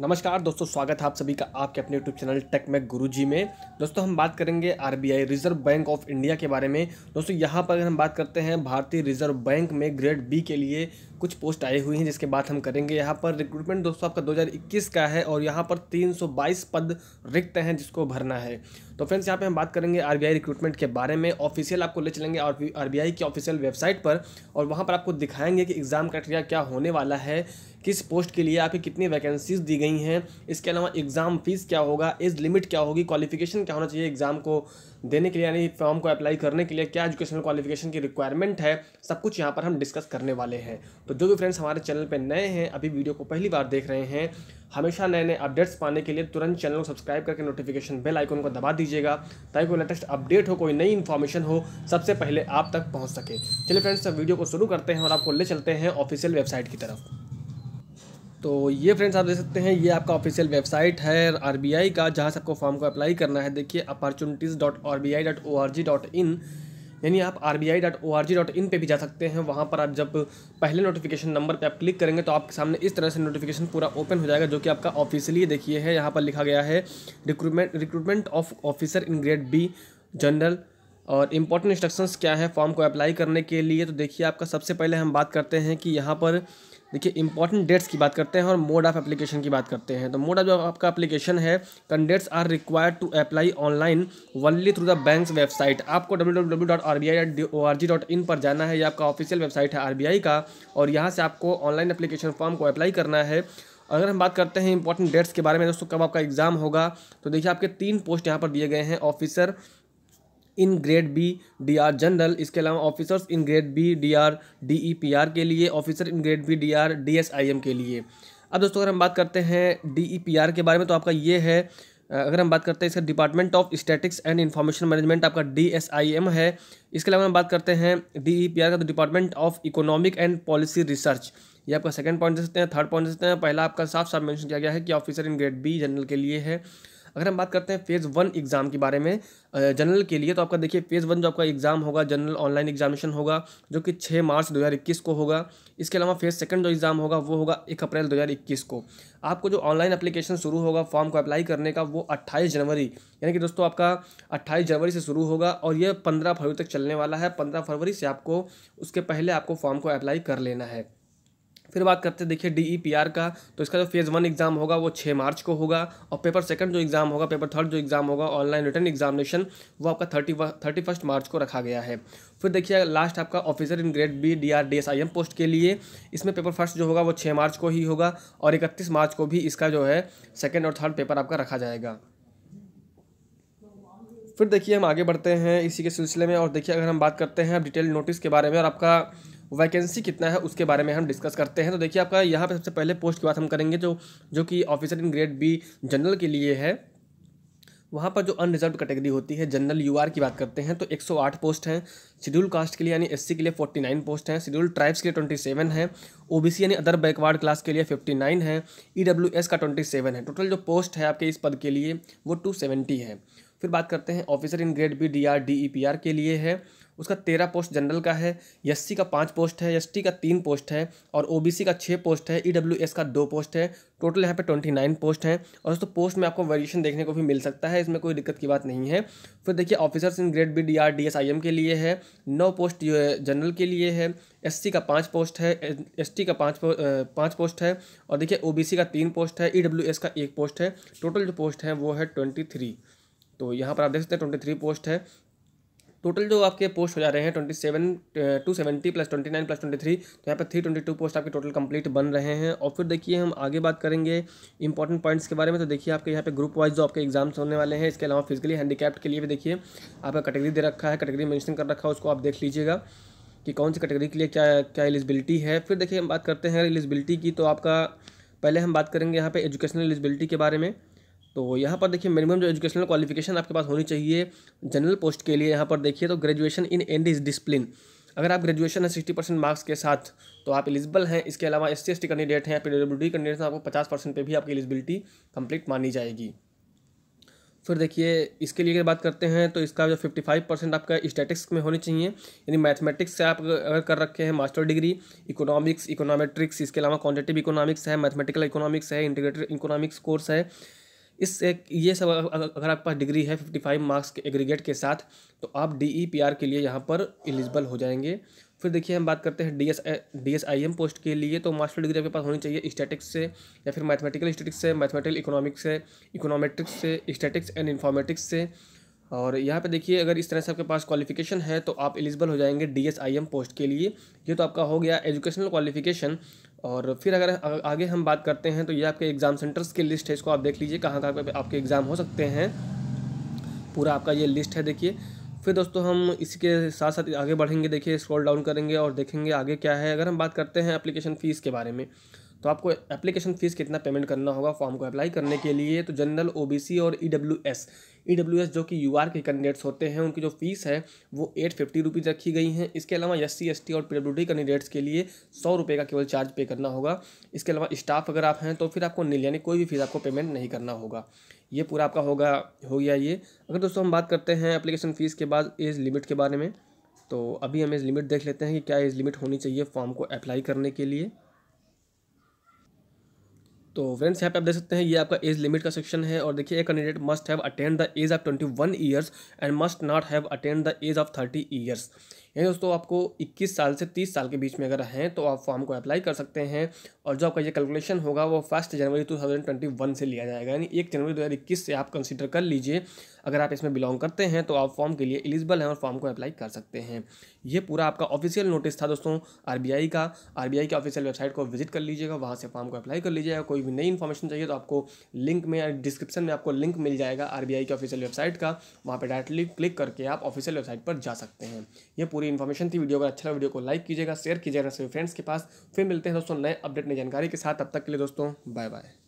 नमस्कार दोस्तों स्वागत है आप सभी का आपके अपने यूट्यूब चैनल टेक में जी में दोस्तों हम बात करेंगे RBI Reserve Bank of India के बारे में दोस्तों यहाँ पर अगर हम बात करते हैं भारतीय रिजर्व बैंक में ग्रेड बी के लिए कुछ पोस्ट आई हुई हैं जिसके बाद हम करेंगे यहाँ पर रिक्रूटमेंट दोस्तों आपका दो का है और यहाँ पर तीन पद रिक्त हैं जिसको भरना है तो फ्रेंड्स यहाँ पर हम बात करेंगे आर रिक्रूटमेंट के बारे में ऑफिशियल आपको ले चलेंगे आरबीआई की ऑफिशियल वेबसाइट पर और वहाँ पर आपको दिखाएंगे कि एग्ज़ाम क्राइटेरिया क्या होने वाला है किस पोस्ट के लिए आपकी कितनी वैकेंसीज दी गई हैं इसके अलावा एग्ज़ाम फ़ीस क्या होगा एज लिमिट क्या होगी क्वालिफिकेशन क्या होना चाहिए एग्ज़ाम को देने के लिए यानी फॉर्म को अप्लाई करने के लिए क्या एजुकेशनल क्वालिफिकेशन की रिक्वायरमेंट है सब कुछ यहाँ पर हम डिस्कस करने वाले हैं तो जो भी फ्रेंड्स हमारे चैनल पर नए हैं अभी वीडियो को पहली बार देख रहे हैं हमेशा नए नए अपडेट्स पाने के लिए तुरंत चैनल को सब्सक्राइब करके नोटिफिकेशन बेल आइकन को दबा दीजिएगा ताकि कोई लेटेस्ट अपडेट हो कोई नई इन्फॉर्मेशन हो सबसे पहले आप तक पहुँच सके चलिए फ्रेंड्स वीडियो को शुरू करते हैं और आपको ले चलते हैं ऑफिशियल वेबसाइट की तरफ तो ये फ्रेंड्स आप देख सकते हैं ये आपका ऑफिशियल वेबसाइट है आरबीआई का जहाँ से आपको फॉर्म को अप्लाई करना है देखिए opportunities dot R B I dot O R G dot in यानी आप R B I dot O R G dot in पर भी जा सकते हैं वहाँ पर आप जब पहले नोटिफिकेशन नंबर पर आप क्लिक करेंगे तो आपके सामने इस तरह से नोटिफिकेशन पूरा ओपन हो जाएगा जो कि आपका ऑफिशियली देखिए है यहाँ पर लिखा गया है recruitment recruitment of officer in grade B general और इम्पोर्टेंट इंस्ट्रक्शंस क्या है फॉर्म को अप्लाई करने के लिए तो देखिए आपका सबसे पहले हम बात करते हैं कि यहाँ पर देखिए इंपॉर्टेंट डेट्स की बात करते हैं और मोड ऑफ एप्लीकेशन की बात करते हैं तो मोड ऑफ जो आपका एप्लीकेशन है candidates are required to apply online only through the bank website आपको डब्ल्यू पर जाना है या आपका ऑफिशियल वेबसाइट है आर का और यहाँ से आपको ऑनलाइन अप्लीकेशन फॉर्म को अप्लाई करना है अगर हम बात करते हैं इंपॉर्टेंट डेट्स के बारे में दोस्तों कब आपका एग्ज़ाम होगा तो देखिए आपके तीन पोस्ट यहाँ पर दिए गए हैं officer in grade B D R general इसके अलावा officers in grade B D R D E P R के लिए officer in grade B D R D S I M के लिए अब दोस्तों अगर हम बात करते हैं डी ई पी आर के बारे में तो आपका ये है अगर हम बात करते हैं इसका department of statics and information management आपका डी एस आई एम है इसके अलावा हम बात करते हैं डी ई पी आर का तो department of economic and policy research ये आपका सेकंड पॉइंट दे सकते हैं थर्ड पॉइंट दे सकते हैं पहला आपका साफ साफ मेंशन किया गया है कि officer in grade B general के लिए है अगर हम बात करते हैं फेज़ वन एग्ज़ाम के बारे में जनरल के लिए तो आपका देखिए फेज़ वन जो आपका एग्ज़ाम होगा जनरल ऑनलाइन एग्जामिनेशन होगा जो कि छः मार्च दो को होगा इसके अलावा फेज़ सेकंड जो एग्ज़ाम होगा वो होगा एक अप्रैल दो को आपको जो ऑनलाइन अप्लीकेशन शुरू होगा फॉर्म को अप्लाई करने का वो अट्ठाईस जनवरी यानी कि दोस्तों आपका अट्ठाईस जनवरी से शुरू होगा और ये पंद्रह फरवरी तक चलने वाला है पंद्रह फरवरी से आपको उसके पहले आपको फॉर्म को अप्लाई कर लेना है फिर बात करते हैं देखिए डीईपीआर e का तो इसका जो फेज़ वन एग्ज़ाम होगा वो छः मार्च को होगा और पेपर सेकंड जो एग्ज़ाम होगा पेपर थर्ड जो एग्ज़ाम होगा ऑनलाइन रिटर्न एग्जामिनेशन वो आपका थर्टी थर्टी फर्स्ट मार्च को रखा गया है फिर देखिए लास्ट आपका officer in grade B D R D S I M post के लिए इसमें पेपर फर्स्ट जो होगा वो छः मार्च को ही होगा और इकतीस मार्च को भी इसका जो है सेकेंड और थर्ड पेपर आपका रखा जाएगा फिर देखिए हम आगे बढ़ते हैं इसी के सिलसिले में और देखिए अगर हम बात करते हैं डिटेल नोटिस के बारे में और आपका वैकेंसी कितना है उसके बारे में हम डिस्कस करते हैं तो देखिए आपका यहाँ पर सबसे पहले पोस्ट की बात हम करेंगे जो जो कि officer in grade B general के लिए है वहाँ पर जो अनरिजर्व कैटेगरी होती है जनरल यूआर की बात करते हैं तो 108 पोस्ट हैं शेड्यूल कास्ट के लिए यानी एससी के लिए 49 पोस्ट हैं शेड्यूल ट्राइब्स के लिए 27 है ओबीसी यानी अदर बैकवर्ड क्लास के लिए 59 e है ईडब्ल्यूएस का 27 है टोटल जो पोस्ट है आपके इस पद के लिए वो 270 है फिर बात करते हैं officer in grade B D R D E P R के लिए है उसका तेरह पोस्ट जनरल का है एस का पाँच पोस्ट है एस का तीन पोस्ट है और ओ का छः पोस्ट है ई का दो पोस्ट है टोटल यहाँ पे ट्वेंटी नाइन पोस्ट हैं और दोस्तों पोस्ट में आपको वेरिएशन देखने को भी मिल सकता है इसमें कोई दिक्कत की बात नहीं है फिर देखिए officers in grade B D R D S I M के लिए है नौ पोस्ट जो है जनरल के लिए है एस का पाँच पोस्ट है एस का पाँच पो, पाँच पोस्ट है और देखिए ओ का तीन पोस्ट है ई का एक पोस्ट है टोटल जो पोस्ट हैं वो है ट्वेंटी थ्री तो यहाँ पर आप देख सकते हैं ट्वेंटी थ्री पोस्ट है टोटल जो आपके पोस्ट हो जा रहे हैं twenty seven two seventy plus twenty nine plus twenty three तो यहाँ पर थ्री ट्वेंटी टू पोस्ट आपके टोटल कंप्लीट बन रहे हैं और फिर देखिए हम आगे बात करेंगे इंपॉर्टेंट पॉइंट्स के बारे में तो देखिए आपके यहाँ पे ग्रुप वाइज जो आपके एग्जाम्स होने वाले हैं इसके अलावा फिजिकली हैंडीकैप्ड के लिए भी देखिए आपका कैटेगरी दे रखा है कटेगरी मैंशन कर रखा है उसको आप देख लीजिएगा कि कौन सी कटेगरी के लिए क्या क्या एलिजिबिलिटी है फिर देखिए हम बात करते हैं एलिजिबिलिटी की तो आपका पहले हम बात करेंगे यहाँ पर एजुकेशनल एलिजिबिलिटी के बारे में तो यहाँ पर देखिए मिनिमम जो एजुकेशनल क्वालिफिकेशन आपके पास होनी चाहिए जनरल पोस्ट के लिए यहाँ पर देखिए तो graduation in and is discipline अगर आप ग्रेजुएशन है सिक्सटी परसेंट मार्क्स के साथ तो आप एलिजिबल हैं इसके अलावा एस सी कैंडिडेट हैं या फिर डब्ल्यू कैंडिडेट हैं तो आपको पचास परसेंट पर भी आपकी एलिजिबिलिटी कंप्लीट मानी जाएगी फिर देखिए इसके लिए अगर बात करते हैं तो इसका जो फिफ्टी फाइव परसेंट आपका स्टैटिक्स में होनी चाहिए यानी मैथमेटिक्स से आप अगर कर रखे हैं मास्टर डिग्री इकोनॉमिक्स इकोनॉमेट्रिक्स इसके अलावा क्वान्टिटिव इकोनॉमिक्स है मैथमेटिकल इकोनॉमिक्स है इंटीग्रेटेड इकोनॉमिक्स कोर्स है इस एक ये सब अगर आपके पास डिग्री है फिफ्टी फाइव मार्क्स के एग्रीगेट के साथ तो आप डी ई पी आर के लिए यहाँ पर एलिजिबल हो जाएंगे फिर देखिए हम बात करते हैं D S D S I M post के लिए तो मास्टर डिग्री आपके पास होनी चाहिए स्टैटिक्स से या फिर मैथमेटिकल स्टैटिक्स से मैथमेटिकल इकोनॉमिक्स से इकोनॉमेट्रिक्स से स्टैटिक्स एंड इन्फॉर्मेटिक्स से और यहाँ पे देखिए अगर इस तरह से आपके पास क्वालिफिकेशन है तो आप एलिजिबल हो जाएंगे D S I M post के लिए ये तो आपका हो गया एजुकेशनल क्वालिफिकेशन और फिर अगर आगे हम बात करते हैं तो ये आपके एग्ज़ाम सेंटर्स की लिस्ट है इसको आप देख लीजिए कहाँ कहाँ आपके एग्ज़ाम हो सकते हैं पूरा आपका ये लिस्ट है देखिए फिर दोस्तों हम इसके साथ साथ आगे बढ़ेंगे देखिए स्क्रॉल डाउन करेंगे और देखेंगे आगे क्या है अगर हम बात करते हैं एप्लीकेशन फ़ीस के बारे में तो आपको एप्लीकेशन फ़ीस कितना पेमेंट करना होगा फॉर्म को अप्लाई करने के लिए तो जनरल ओबीसी और ईडब्ल्यूएस e ईडब्ल्यूएस e जो कि यूआर के कैंडिडेट्स होते हैं उनकी जो फीस है वो एट फिफ्टी रुपीज़ रखी गई हैं इसके अलावा एस सी और पी कैंडिडेट्स के लिए सौ रुपये का केवल चार्ज पे करना होगा इसके अलावा स्टाफ अगर आप हैं तो फिर आपको नील यानी कोई भी फीस आपको पेमेंट नहीं करना होगा ये पूरा आपका होगा हो गया ये अगर दोस्तों हम बात करते हैं अप्लीकेशन फ़ीस के बाद एज लिमिट के बारे में तो अभी हम एज लिमिट देख लेते हैं कि क्या एज लिमिट होनी चाहिए फॉर्म को अप्लाई करने के लिए तो फ्रेंड्स यहाँ पे आप देख सकते हैं ये आपका एज लिमिट का सेक्शन है और देखिए एक candidate must have attained the age of twenty one years and must not have attained the age of thirty years यानी दोस्तों आपको 21 साल से 30 साल के बीच में अगर हैं तो आप फॉर्म को अप्लाई कर सकते हैं और जो आपका ये कैलकुलेशन होगा वो फर्स्ट जनवरी टू से लिया जाएगा यानी एक जनवरी दो से आप कंसिडर कर लीजिए अगर आप इसमें बिलोंग करते हैं तो आप फॉर्म के लिए एलिजिबल हैं और फॉर्म को अप्लाई कर सकते हैं ये पूरा आपका ऑफिशियल नोटिस था दोस्तों आर का आरबीआई की ऑफिशियल वेबसाइट को विजिट कर लीजिएगा वहाँ से फॉर्म को अप्लाई कर लीजिएगा कोई भी नई इन्फॉर्मेशन चाहिए तो आपको लिंक में डिस्क्रिप्शन में आपको लिंक मिल जाएगा आर की ऑफिशियल वेबसाइट का वहाँ पर डायरेक्टली क्लिक करके आप ऑफिशियल वेबसाइट पर जा सकते हैं यह पूरी इन्फॉर्मेशन थी वीडियो अगर अच्छा वीडियो को लाइक कीजिएगा शेयर कीजिएगा सभी फ्रेंड्स के पास फिर मिलते हैं दोस्तों नए अपडेट नई जानकारी के साथ तब तक के लिए दोस्तों बाय बाय